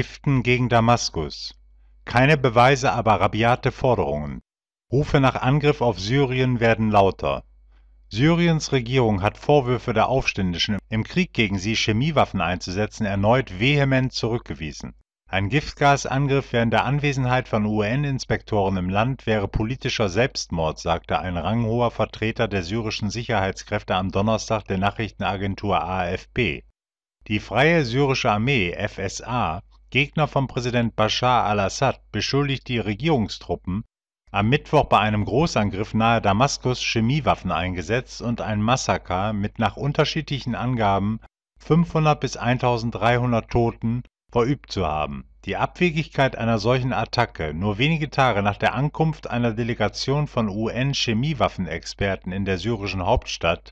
Giften gegen Damaskus. Keine Beweise, aber rabiate Forderungen. Rufe nach Angriff auf Syrien werden lauter. Syriens Regierung hat Vorwürfe der Aufständischen, im Krieg gegen sie Chemiewaffen einzusetzen, erneut vehement zurückgewiesen. Ein Giftgasangriff während der Anwesenheit von UN-Inspektoren im Land wäre politischer Selbstmord, sagte ein ranghoher Vertreter der syrischen Sicherheitskräfte am Donnerstag der Nachrichtenagentur AFP. Die Freie Syrische Armee FSA Gegner von Präsident Bashar al-Assad, beschuldigt die Regierungstruppen, am Mittwoch bei einem Großangriff nahe Damaskus Chemiewaffen eingesetzt und ein Massaker mit nach unterschiedlichen Angaben 500 bis 1300 Toten verübt zu haben. Die Abwegigkeit einer solchen Attacke nur wenige Tage nach der Ankunft einer Delegation von UN-Chemiewaffenexperten in der syrischen Hauptstadt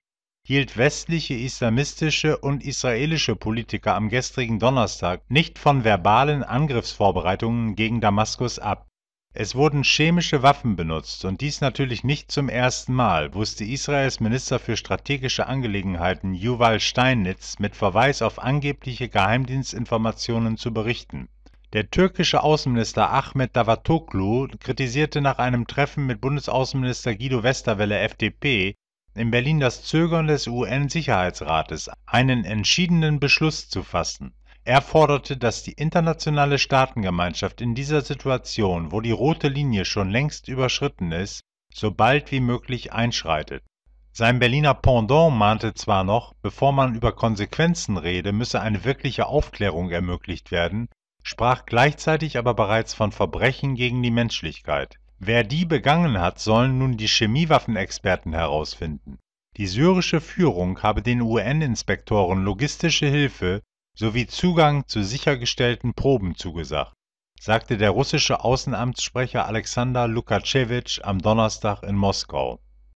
hielt westliche islamistische und israelische Politiker am gestrigen Donnerstag nicht von verbalen Angriffsvorbereitungen gegen Damaskus ab. Es wurden chemische Waffen benutzt und dies natürlich nicht zum ersten Mal, wusste Israels Minister für strategische Angelegenheiten Yuval Steinitz mit Verweis auf angebliche Geheimdienstinformationen zu berichten. Der türkische Außenminister Ahmed Davatoglu kritisierte nach einem Treffen mit Bundesaußenminister Guido Westerwelle (FDP in Berlin das Zögern des UN-Sicherheitsrates, einen entschiedenen Beschluss zu fassen. Er forderte, dass die internationale Staatengemeinschaft in dieser Situation, wo die rote Linie schon längst überschritten ist, so bald wie möglich einschreitet. Sein Berliner Pendant mahnte zwar noch, bevor man über Konsequenzen rede, müsse eine wirkliche Aufklärung ermöglicht werden, sprach gleichzeitig aber bereits von Verbrechen gegen die Menschlichkeit. Wer die begangen hat, sollen nun die Chemiewaffenexperten herausfinden. Die syrische Führung habe den UN-Inspektoren logistische Hilfe sowie Zugang zu sichergestellten Proben zugesagt, sagte der russische Außenamtssprecher Alexander Lukaschewitsch am Donnerstag in Moskau.